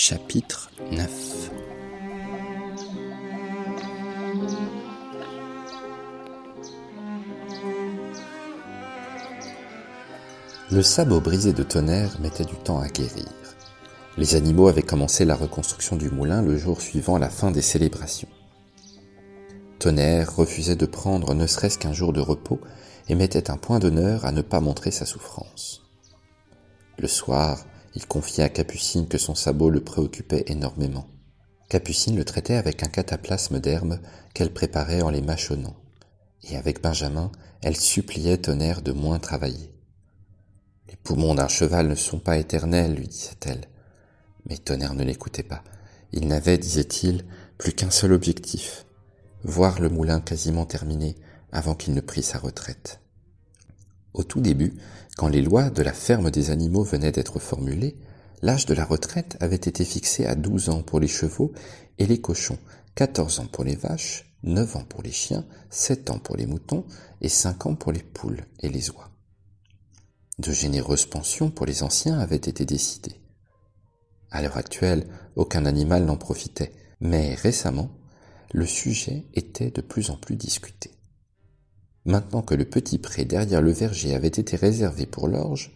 Chapitre 9 Le sabot brisé de tonnerre mettait du temps à guérir. Les animaux avaient commencé la reconstruction du moulin le jour suivant la fin des célébrations. Tonnerre refusait de prendre ne serait-ce qu'un jour de repos et mettait un point d'honneur à ne pas montrer sa souffrance. Le soir, il confia à Capucine que son sabot le préoccupait énormément. Capucine le traitait avec un cataplasme d'herbe qu'elle préparait en les mâchonnant. Et avec Benjamin, elle suppliait Tonnerre de moins travailler. Les poumons d'un cheval ne sont pas éternels, lui disait-elle. Mais Tonnerre ne l'écoutait pas. Il n'avait, disait-il, plus qu'un seul objectif, voir le moulin quasiment terminé avant qu'il ne prît sa retraite. Au tout début, quand les lois de la ferme des animaux venaient d'être formulées, l'âge de la retraite avait été fixé à 12 ans pour les chevaux et les cochons, 14 ans pour les vaches, 9 ans pour les chiens, 7 ans pour les moutons et 5 ans pour les poules et les oies. De généreuses pensions pour les anciens avaient été décidées. À l'heure actuelle, aucun animal n'en profitait, mais récemment, le sujet était de plus en plus discuté. Maintenant que le petit pré derrière le verger avait été réservé pour l'orge,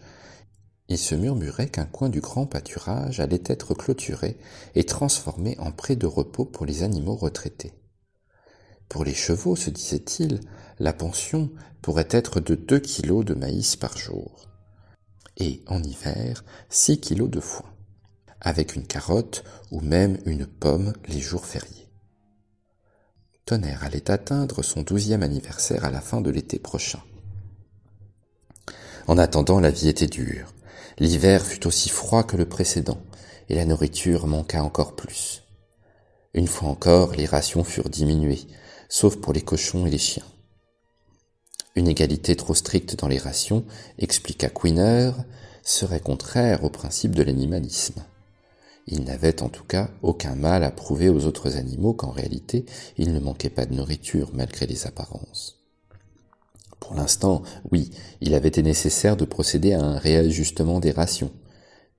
il se murmurait qu'un coin du grand pâturage allait être clôturé et transformé en pré de repos pour les animaux retraités. Pour les chevaux, se disait-il, la pension pourrait être de deux kilos de maïs par jour, et en hiver, six kilos de foin, avec une carotte ou même une pomme les jours fériés. Tonnerre allait atteindre son douzième anniversaire à la fin de l'été prochain. En attendant, la vie était dure. L'hiver fut aussi froid que le précédent, et la nourriture manqua encore plus. Une fois encore, les rations furent diminuées, sauf pour les cochons et les chiens. Une égalité trop stricte dans les rations, expliqua Queener, serait contraire au principe de l'animalisme. Il n'avait en tout cas aucun mal à prouver aux autres animaux qu'en réalité il ne manquait pas de nourriture malgré les apparences. Pour l'instant, oui, il avait été nécessaire de procéder à un réajustement des rations.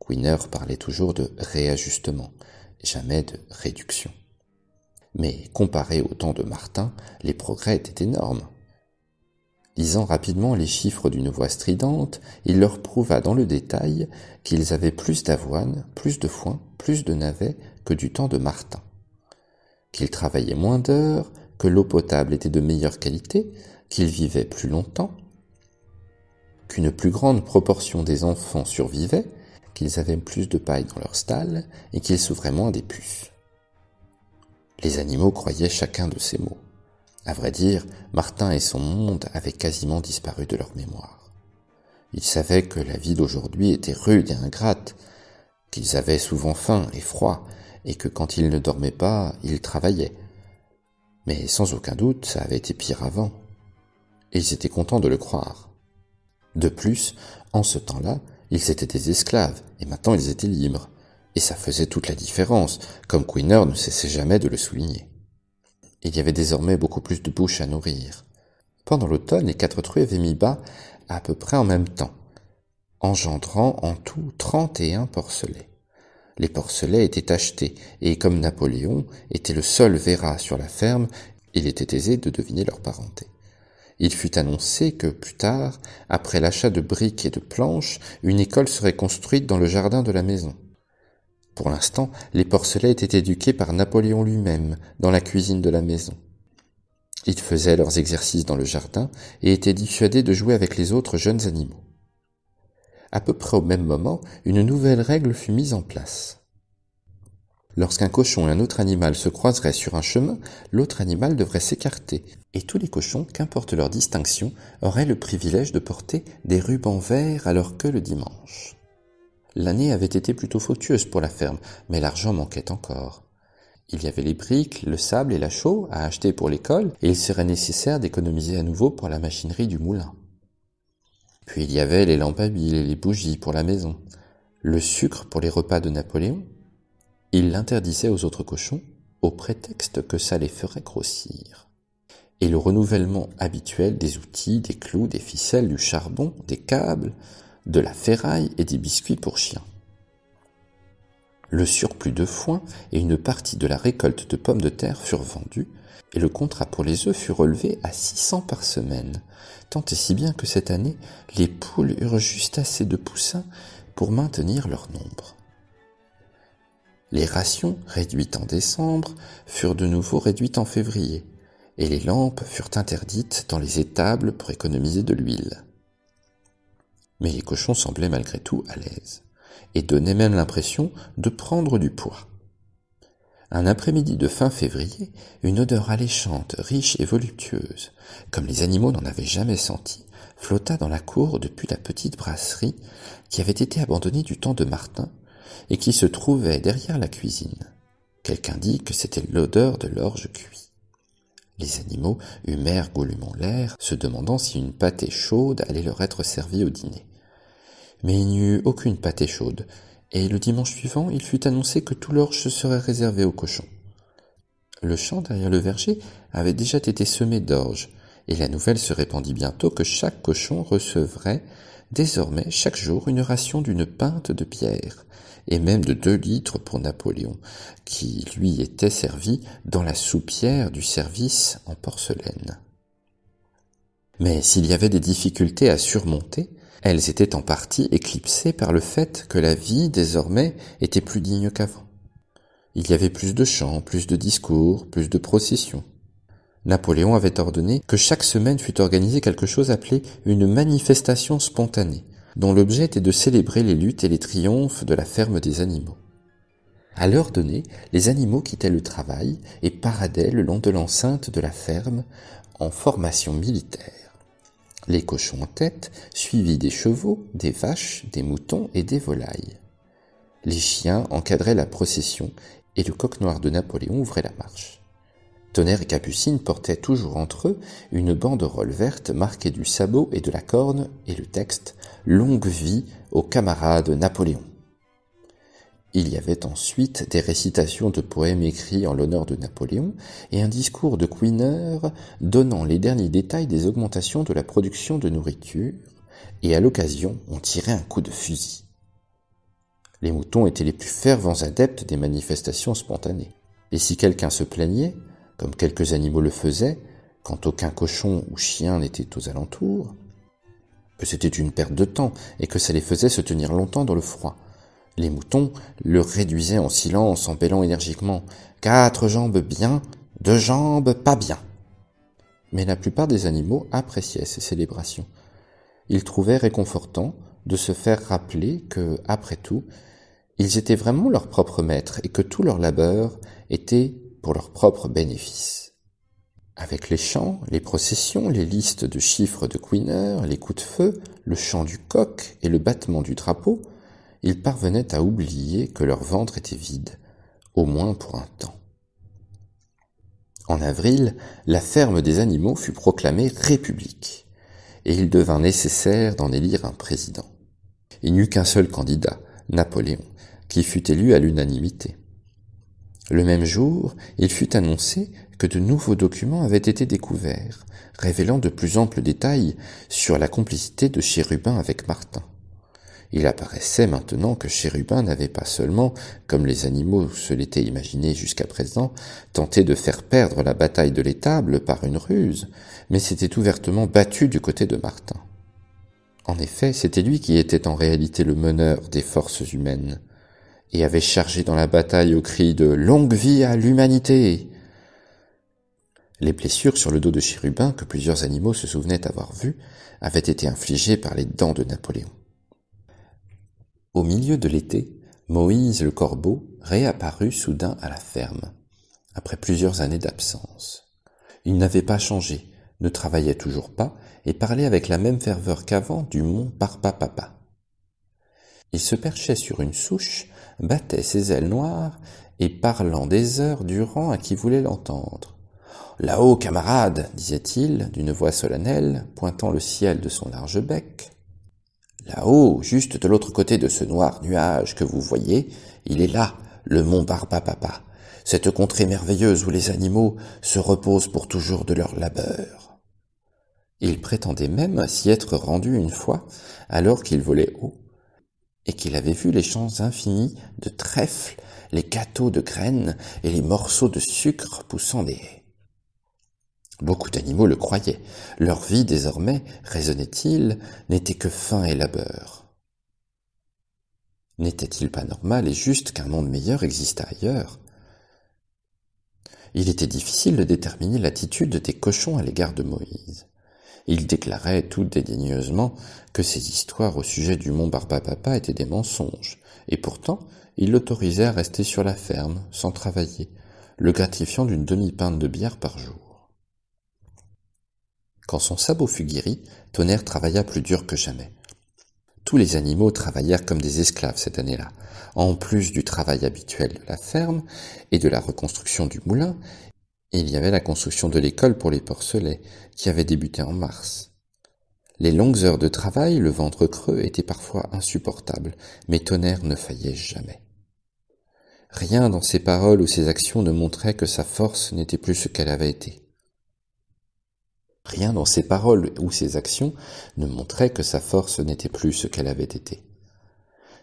Quinner parlait toujours de réajustement, jamais de réduction. Mais comparé au temps de Martin, les progrès étaient énormes. Lisant rapidement les chiffres d'une voix stridente, il leur prouva dans le détail qu'ils avaient plus d'avoine, plus de foin, plus de navets que du temps de Martin, qu'ils travaillaient moins d'heures, que l'eau potable était de meilleure qualité, qu'ils vivaient plus longtemps, qu'une plus grande proportion des enfants survivait, qu'ils avaient plus de paille dans leur stalles et qu'ils souffraient moins des puces. Les animaux croyaient chacun de ces mots. À vrai dire, Martin et son monde avaient quasiment disparu de leur mémoire. Ils savaient que la vie d'aujourd'hui était rude et ingrate, qu'ils avaient souvent faim et froid, et que quand ils ne dormaient pas, ils travaillaient. Mais sans aucun doute, ça avait été pire avant. Et ils étaient contents de le croire. De plus, en ce temps-là, ils étaient des esclaves, et maintenant ils étaient libres. Et ça faisait toute la différence, comme Queener ne cessait jamais de le souligner. Il y avait désormais beaucoup plus de bouches à nourrir. Pendant l'automne, les quatre truies avaient mis bas à peu près en même temps, engendrant en tout trente et un porcelets. Les porcelets étaient achetés, et comme Napoléon était le seul verra sur la ferme, il était aisé de deviner leur parenté. Il fut annoncé que plus tard, après l'achat de briques et de planches, une école serait construite dans le jardin de la maison. Pour l'instant, les Porcelets étaient éduqués par Napoléon lui-même, dans la cuisine de la maison. Ils faisaient leurs exercices dans le jardin et étaient dissuadés de jouer avec les autres jeunes animaux. À peu près au même moment, une nouvelle règle fut mise en place. Lorsqu'un cochon et un autre animal se croiseraient sur un chemin, l'autre animal devrait s'écarter, et tous les cochons, qu'importe leur distinction, auraient le privilège de porter des rubans verts à leur queue le dimanche. L'année avait été plutôt fructueuse pour la ferme, mais l'argent manquait encore. Il y avait les briques, le sable et la chaux à acheter pour l'école, et il serait nécessaire d'économiser à nouveau pour la machinerie du moulin. Puis il y avait les lampes à huile et les bougies pour la maison, le sucre pour les repas de Napoléon. Il l'interdisait aux autres cochons, au prétexte que ça les ferait grossir. Et le renouvellement habituel des outils, des clous, des ficelles, du charbon, des câbles, de la ferraille et des biscuits pour chiens. Le surplus de foin et une partie de la récolte de pommes de terre furent vendus, et le contrat pour les œufs fut relevé à 600 par semaine, tant et si bien que cette année, les poules eurent juste assez de poussins pour maintenir leur nombre. Les rations, réduites en décembre, furent de nouveau réduites en février, et les lampes furent interdites dans les étables pour économiser de l'huile mais les cochons semblaient malgré tout à l'aise, et donnaient même l'impression de prendre du poids. Un après-midi de fin février, une odeur alléchante, riche et voluptueuse, comme les animaux n'en avaient jamais senti, flotta dans la cour depuis la petite brasserie qui avait été abandonnée du temps de Martin et qui se trouvait derrière la cuisine. Quelqu'un dit que c'était l'odeur de l'orge cuit. Les animaux humèrent goulûment l'air, se demandant si une pâtée chaude allait leur être servie au dîner mais il n'y eut aucune pâtée chaude, et le dimanche suivant il fut annoncé que tout l'orge serait réservé aux cochons. Le champ derrière le verger avait déjà été semé d'orge, et la nouvelle se répandit bientôt que chaque cochon recevrait désormais chaque jour une ration d'une pinte de pierre, et même de deux litres pour Napoléon, qui lui était servi dans la soupière du service en porcelaine. Mais s'il y avait des difficultés à surmonter, elles étaient en partie éclipsées par le fait que la vie, désormais, était plus digne qu'avant. Il y avait plus de chants, plus de discours, plus de processions. Napoléon avait ordonné que chaque semaine fût organisée quelque chose appelé une manifestation spontanée, dont l'objet était de célébrer les luttes et les triomphes de la ferme des animaux. À l'heure donnée, les animaux quittaient le travail et paradaient le long de l'enceinte de la ferme en formation militaire les cochons en tête, suivis des chevaux, des vaches, des moutons et des volailles. Les chiens encadraient la procession et le coq noir de Napoléon ouvrait la marche. Tonnerre et Capucine portaient toujours entre eux une banderole verte marquée du sabot et de la corne et le texte Longue vie aux camarades Napoléon. Il y avait ensuite des récitations de poèmes écrits en l'honneur de Napoléon et un discours de Queener donnant les derniers détails des augmentations de la production de nourriture, et à l'occasion on tirait un coup de fusil. Les moutons étaient les plus fervents adeptes des manifestations spontanées, et si quelqu'un se plaignait, comme quelques animaux le faisaient, quand aucun cochon ou chien n'était aux alentours, que c'était une perte de temps et que ça les faisait se tenir longtemps dans le froid, les moutons le réduisaient en silence en bêlant énergiquement. Quatre jambes bien, deux jambes pas bien. Mais la plupart des animaux appréciaient ces célébrations. Ils trouvaient réconfortant de se faire rappeler que, après tout, ils étaient vraiment leurs propres maîtres et que tout leur labeur était pour leur propre bénéfice. Avec les chants, les processions, les listes de chiffres de Queener, les coups de feu, le chant du coq et le battement du drapeau, ils parvenaient à oublier que leur ventre était vide, au moins pour un temps. En avril, la ferme des animaux fut proclamée république, et il devint nécessaire d'en élire un président. Il n'y eut qu'un seul candidat, Napoléon, qui fut élu à l'unanimité. Le même jour, il fut annoncé que de nouveaux documents avaient été découverts, révélant de plus amples détails sur la complicité de Chérubin avec Martin. Il apparaissait maintenant que Chérubin n'avait pas seulement, comme les animaux se l'étaient imaginé jusqu'à présent, tenté de faire perdre la bataille de l'étable par une ruse, mais s'était ouvertement battu du côté de Martin. En effet, c'était lui qui était en réalité le meneur des forces humaines, et avait chargé dans la bataille au cri de Longue vie à l'humanité. Les blessures sur le dos de Chérubin, que plusieurs animaux se souvenaient avoir vues, avaient été infligées par les dents de Napoléon. Au milieu de l'été, Moïse le Corbeau réapparut soudain à la ferme, après plusieurs années d'absence. Il n'avait pas changé, ne travaillait toujours pas, et parlait avec la même ferveur qu'avant du mont Parpapapa. Il se perchait sur une souche, battait ses ailes noires, et parlant des heures durant à qui voulait l'entendre. Là-haut, camarade, disait-il, d'une voix solennelle, pointant le ciel de son large bec, Là-haut, juste de l'autre côté de ce noir nuage que vous voyez, il est là, le mont Barbapapa, cette contrée merveilleuse où les animaux se reposent pour toujours de leur labeur. Il prétendait même s'y être rendu une fois, alors qu'il volait haut, et qu'il avait vu les champs infinis de trèfles, les gâteaux de graines et les morceaux de sucre poussant des haies. Beaucoup d'animaux le croyaient. Leur vie désormais, raisonnait-il, n'était que faim et labeur. N'était-il pas normal et juste qu'un monde meilleur existât ailleurs Il était difficile de déterminer l'attitude des cochons à l'égard de Moïse. Il déclarait tout dédaigneusement que ces histoires au sujet du mont Barbapapa étaient des mensonges, et pourtant il l'autorisait à rester sur la ferme, sans travailler, le gratifiant d'une demi-pinte de bière par jour. Quand son sabot fut guéri, Tonnerre travailla plus dur que jamais. Tous les animaux travaillèrent comme des esclaves cette année-là. En plus du travail habituel de la ferme et de la reconstruction du moulin, il y avait la construction de l'école pour les porcelets, qui avait débuté en mars. Les longues heures de travail, le ventre creux, étaient parfois insupportables, mais Tonnerre ne faillait jamais. Rien dans ses paroles ou ses actions ne montrait que sa force n'était plus ce qu'elle avait été. Rien dans ses paroles ou ses actions ne montrait que sa force n'était plus ce qu'elle avait été.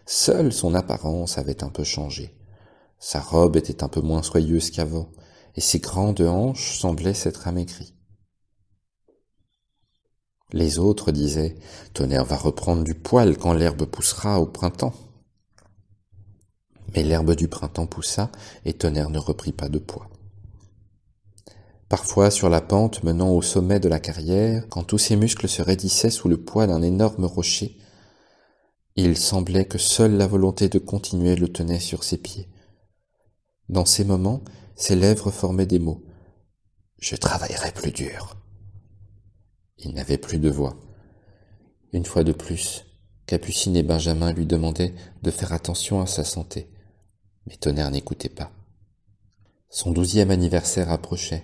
Seule son apparence avait un peu changé. Sa robe était un peu moins soyeuse qu'avant, et ses grandes hanches semblaient s'être amaigries. Les autres disaient Tonnerre va reprendre du poil quand l'herbe poussera au printemps. Mais l'herbe du printemps poussa, et Tonnerre ne reprit pas de poids parfois sur la pente menant au sommet de la carrière, quand tous ses muscles se raidissaient sous le poids d'un énorme rocher, il semblait que seule la volonté de continuer le tenait sur ses pieds. Dans ces moments, ses lèvres formaient des mots. Je travaillerai plus dur. Il n'avait plus de voix. Une fois de plus, Capucine et Benjamin lui demandaient de faire attention à sa santé. Mais Tonnerre n'écoutait pas. Son douzième anniversaire approchait,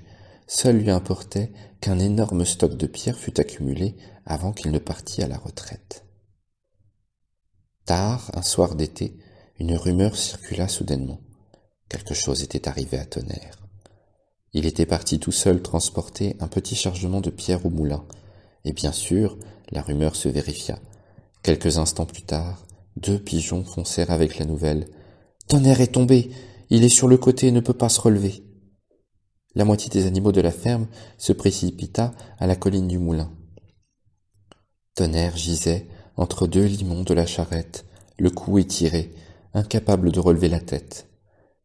Seul lui importait qu'un énorme stock de pierres fût accumulé avant qu'il ne partît à la retraite. Tard, un soir d'été, une rumeur circula soudainement. Quelque chose était arrivé à Tonnerre. Il était parti tout seul transporter un petit chargement de pierres au moulin, et bien sûr, la rumeur se vérifia. Quelques instants plus tard, deux pigeons foncèrent avec la nouvelle. Tonnerre est tombé, il est sur le côté et ne peut pas se relever la moitié des animaux de la ferme se précipita à la colline du moulin. Tonnerre gisait entre deux limons de la charrette, le cou étiré, incapable de relever la tête.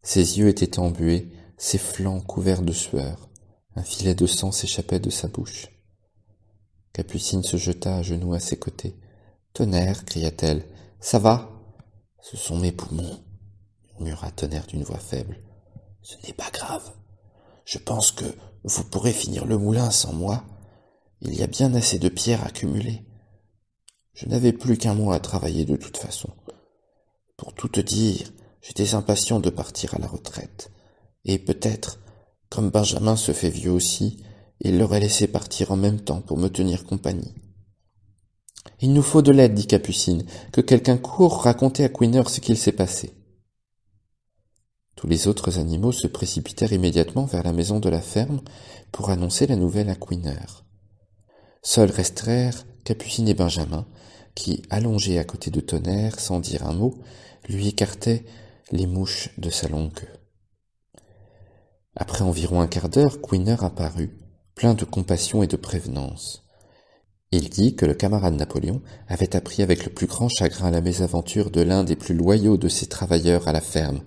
Ses yeux étaient embués, ses flancs couverts de sueur. Un filet de sang s'échappait de sa bouche. Capucine se jeta à genoux à ses côtés. Tonnerre, cria-t-elle, ça va Ce sont mes poumons, murmura Tonnerre d'une voix faible. Ce n'est pas grave. Je pense que vous pourrez finir le moulin sans moi. Il y a bien assez de pierres accumulées. Je n'avais plus qu'un mois à travailler de toute façon. Pour tout te dire, j'étais impatient de partir à la retraite. Et peut-être, comme Benjamin se fait vieux aussi, il l'aurait laissé partir en même temps pour me tenir compagnie. Il nous faut de l'aide, dit Capucine, que quelqu'un court raconter à Queener ce qu'il s'est passé. Tous les autres animaux se précipitèrent immédiatement vers la maison de la ferme pour annoncer la nouvelle à Queener. Seuls restèrent Capucine et Benjamin, qui, allongés à côté de Tonnerre, sans dire un mot, lui écartaient les mouches de sa longue queue. Après environ un quart d'heure, Queener apparut, plein de compassion et de prévenance. Il dit que le camarade Napoléon avait appris avec le plus grand chagrin la mésaventure de l'un des plus loyaux de ses travailleurs à la ferme,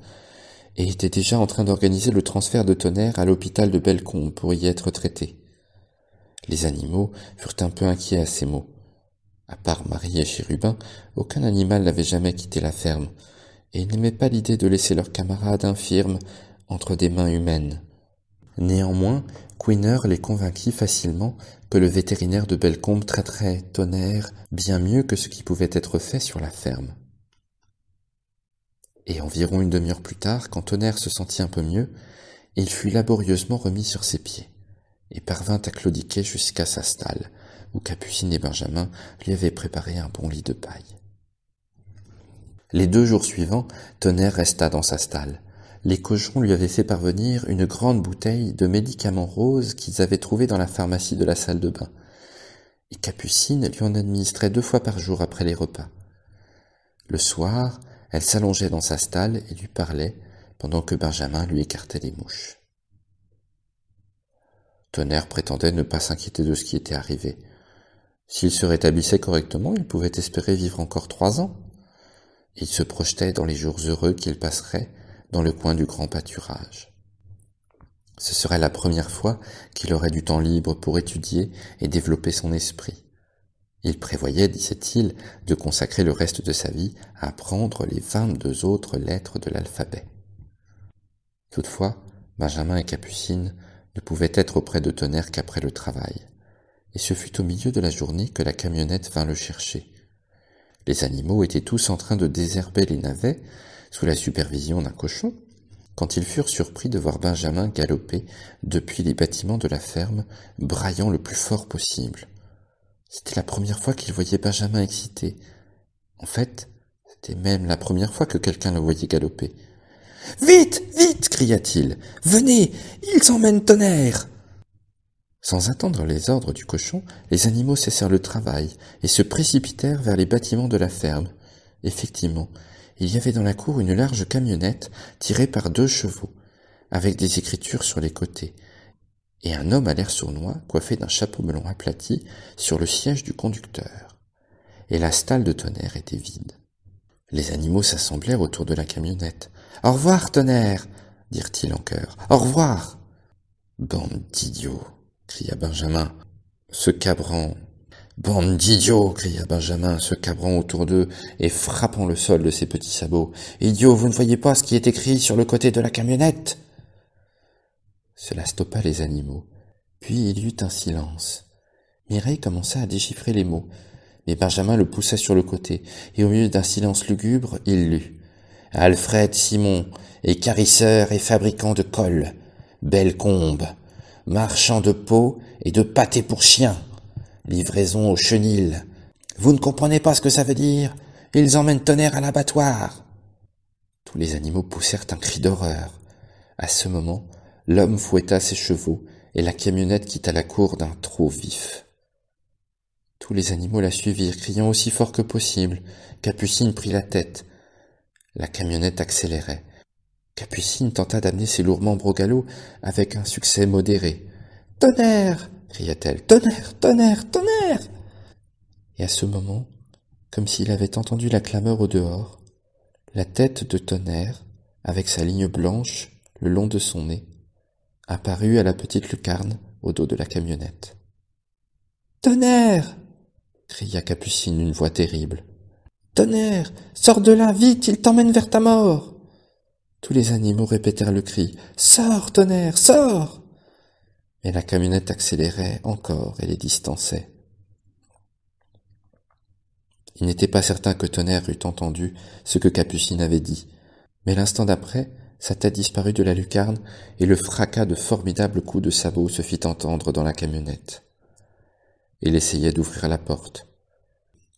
et était déjà en train d'organiser le transfert de Tonnerre à l'hôpital de Bellecombe pour y être traité. Les animaux furent un peu inquiets à ces mots. À part Marie et Chérubin, aucun animal n'avait jamais quitté la ferme, et ils n'aimaient pas l'idée de laisser leurs camarades infirmes entre des mains humaines. Néanmoins, Quinner les convainquit facilement que le vétérinaire de Bellecombe traiterait Tonnerre bien mieux que ce qui pouvait être fait sur la ferme et environ une demi-heure plus tard, quand Tonnerre se sentit un peu mieux, il fut laborieusement remis sur ses pieds, et parvint à claudiquer jusqu'à sa stalle, où Capucine et Benjamin lui avaient préparé un bon lit de paille. Les deux jours suivants, Tonnerre resta dans sa stalle. Les cochons lui avaient fait parvenir une grande bouteille de médicaments roses qu'ils avaient trouvés dans la pharmacie de la salle de bain. Et Capucine lui en administrait deux fois par jour après les repas. Le soir, elle s'allongeait dans sa stalle et lui parlait, pendant que Benjamin lui écartait les mouches. Tonnerre prétendait ne pas s'inquiéter de ce qui était arrivé. S'il se rétablissait correctement, il pouvait espérer vivre encore trois ans. Il se projetait dans les jours heureux qu'il passerait dans le coin du grand pâturage. Ce serait la première fois qu'il aurait du temps libre pour étudier et développer son esprit. Il prévoyait, disait-il, de consacrer le reste de sa vie à apprendre les vingt-deux autres lettres de l'alphabet. Toutefois, Benjamin et Capucine ne pouvaient être auprès de Tonnerre qu'après le travail, et ce fut au milieu de la journée que la camionnette vint le chercher. Les animaux étaient tous en train de désherber les navets, sous la supervision d'un cochon, quand ils furent surpris de voir Benjamin galoper depuis les bâtiments de la ferme, braillant le plus fort possible. C'était la première fois qu'il voyait Benjamin excité. En fait, c'était même la première fois que quelqu'un le voyait galoper. Vite, vite, cria-t-il. Venez, ils emmènent tonnerre. Sans attendre les ordres du cochon, les animaux cessèrent le travail et se précipitèrent vers les bâtiments de la ferme. Effectivement, il y avait dans la cour une large camionnette tirée par deux chevaux, avec des écritures sur les côtés, et un homme à l'air sournois, coiffé d'un chapeau melon aplati, sur le siège du conducteur. Et la stalle de tonnerre était vide. Les animaux s'assemblèrent autour de la camionnette. Au revoir, tonnerre dirent-ils en chœur. Au revoir Bande d'idiots cria Benjamin. Ce cabran Bande d'idiot, cria Benjamin, se cabrant autour d'eux et frappant le sol de ses petits sabots. Idiot, vous ne voyez pas ce qui est écrit sur le côté de la camionnette cela stoppa les animaux. Puis il y eut un silence. Mireille commença à déchiffrer les mots, mais Benjamin le poussa sur le côté, et au milieu d'un silence lugubre, il lut. Alfred Simon, écarisseur et fabricant de colle, combe, marchand de peau et de pâté pour chiens, livraison aux Chenil. Vous ne comprenez pas ce que ça veut dire Ils emmènent tonnerre à l'abattoir. Tous les animaux poussèrent un cri d'horreur. À ce moment, L'homme fouetta ses chevaux, et la camionnette quitta la cour d'un trot vif. Tous les animaux la suivirent, criant aussi fort que possible. Capucine prit la tête. La camionnette accélérait. Capucine tenta d'amener ses lourds membres au galop avec un succès modéré. Tonnerre cria-t-elle. Tonnerre Tonnerre Tonnerre Et à ce moment, comme s'il avait entendu la clameur au dehors, la tête de Tonnerre, avec sa ligne blanche le long de son nez, apparut à la petite lucarne au dos de la camionnette. Tonnerre cria Capucine d'une voix terrible. Tonnerre Sors de là, vite, il t'emmène vers ta mort Tous les animaux répétèrent le cri. Sors, tonnerre, sors Mais la camionnette accélérait encore et les distançait. Il n'était pas certain que Tonnerre eût entendu ce que Capucine avait dit, mais l'instant d'après, sa tête disparut de la lucarne, et le fracas de formidables coups de sabots se fit entendre dans la camionnette. Il essayait d'ouvrir la porte.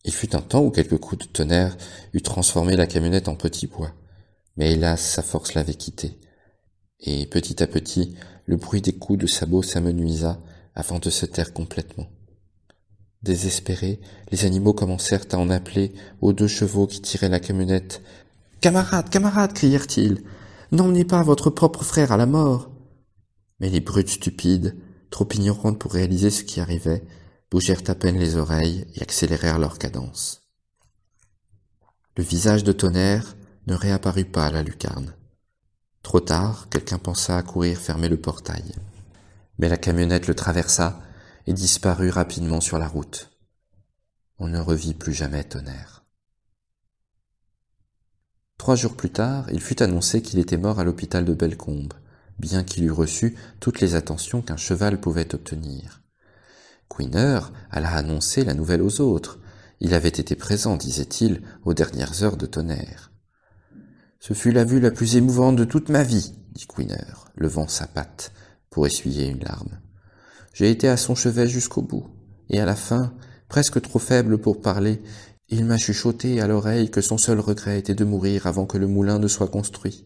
Il fut un temps où quelques coups de tonnerre eurent transformé la camionnette en petit bois, mais hélas sa force l'avait quitté, et petit à petit le bruit des coups de sabots s'amenuisa avant de se taire complètement. Désespérés, les animaux commencèrent à en appeler aux deux chevaux qui tiraient la camionnette. Camarades, camarades, crièrent-ils, N'emmenez pas votre propre frère à la mort. Mais les brutes stupides, trop ignorantes pour réaliser ce qui arrivait, bougèrent à peine les oreilles et accélérèrent leur cadence. Le visage de tonnerre ne réapparut pas à la lucarne. Trop tard, quelqu'un pensa à courir fermer le portail. Mais la camionnette le traversa et disparut rapidement sur la route. On ne revit plus jamais tonnerre. Trois jours plus tard, il fut annoncé qu'il était mort à l'hôpital de Bellecombe, bien qu'il eût reçu toutes les attentions qu'un cheval pouvait obtenir. Queener alla annoncer la nouvelle aux autres. Il avait été présent, disait-il, aux dernières heures de tonnerre. Ce fut la vue la plus émouvante de toute ma vie, dit Queener, levant sa patte pour essuyer une larme. J'ai été à son chevet jusqu'au bout, et à la fin, presque trop faible pour parler, il m'a chuchoté à l'oreille que son seul regret était de mourir avant que le moulin ne soit construit.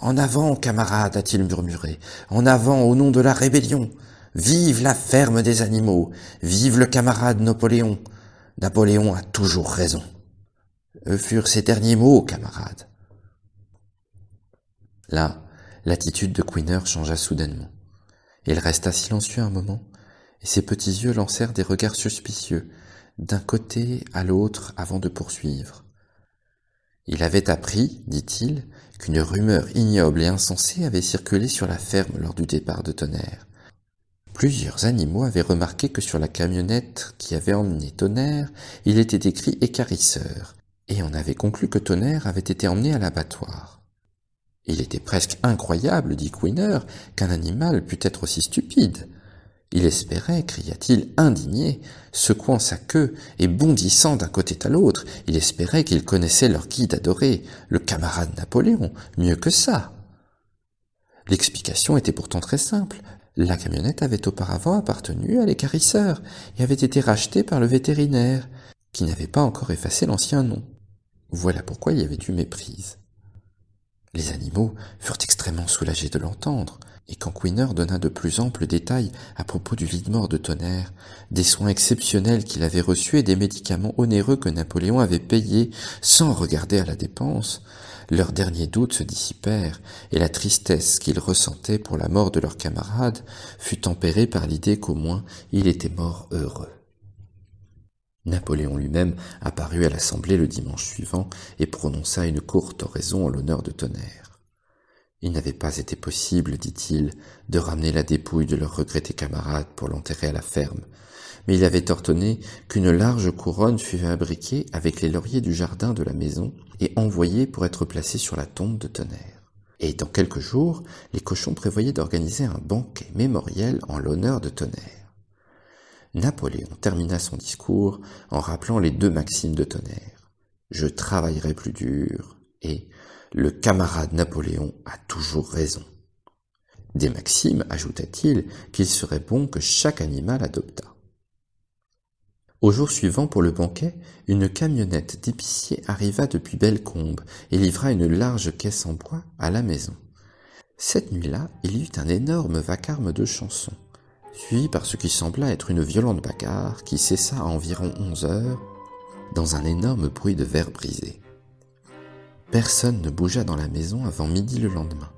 En avant, camarade a-t-il murmuré, en avant au nom de la rébellion. Vive la ferme des animaux. Vive le camarade Napoléon. Napoléon a toujours raison. Eux furent ses derniers mots, camarade. Là, l'attitude de Queener changea soudainement. Il resta silencieux un moment, et ses petits yeux lancèrent des regards suspicieux, d'un côté à l'autre avant de poursuivre. Il avait appris, dit-il, qu'une rumeur ignoble et insensée avait circulé sur la ferme lors du départ de Tonnerre. Plusieurs animaux avaient remarqué que sur la camionnette qui avait emmené Tonnerre, il était écrit écarisseur, et on avait conclu que Tonnerre avait été emmené à l'abattoir. Il était presque incroyable, dit Queener, qu'un animal pût être aussi stupide. Il espérait, cria-t-il, indigné, secouant sa queue et bondissant d'un côté à l'autre, il espérait qu'il connaissait leur guide adoré, le camarade Napoléon, mieux que ça. L'explication était pourtant très simple. La camionnette avait auparavant appartenu à l'écarisseur et avait été rachetée par le vétérinaire, qui n'avait pas encore effacé l'ancien nom. Voilà pourquoi il y avait eu méprise. Les animaux furent extrêmement soulagés de l'entendre, et quand Queener donna de plus amples détails à propos du de mort de Tonnerre, des soins exceptionnels qu'il avait reçus et des médicaments onéreux que Napoléon avait payés sans regarder à la dépense, leurs derniers doutes se dissipèrent, et la tristesse qu'ils ressentaient pour la mort de leur camarade fut tempérée par l'idée qu'au moins il était mort heureux. Napoléon lui-même apparut à l'Assemblée le dimanche suivant et prononça une courte oraison en l'honneur de Tonnerre. Il n'avait pas été possible, dit-il, de ramener la dépouille de leur regretté camarade pour l'enterrer à la ferme, mais il avait ordonné qu'une large couronne fût fabriquée avec les lauriers du jardin de la maison et envoyée pour être placée sur la tombe de Tonnerre. Et dans quelques jours, les cochons prévoyaient d'organiser un banquet mémoriel en l'honneur de Tonnerre. Napoléon termina son discours en rappelant les deux maximes de Tonnerre. Je travaillerai plus dur et le camarade Napoléon a toujours raison. Des maximes, ajouta-t-il, qu'il serait bon que chaque animal adoptât. Au jour suivant pour le banquet, une camionnette d'épicier arriva depuis Bellecombe et livra une large caisse en bois à la maison. Cette nuit-là, il y eut un énorme vacarme de chansons, suivi par ce qui sembla être une violente bagarre qui cessa à environ onze heures dans un énorme bruit de verre brisé. Personne ne bougea dans la maison avant midi le lendemain,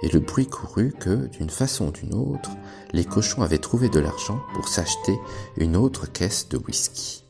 et le bruit courut que, d'une façon ou d'une autre, les cochons avaient trouvé de l'argent pour s'acheter une autre caisse de whisky.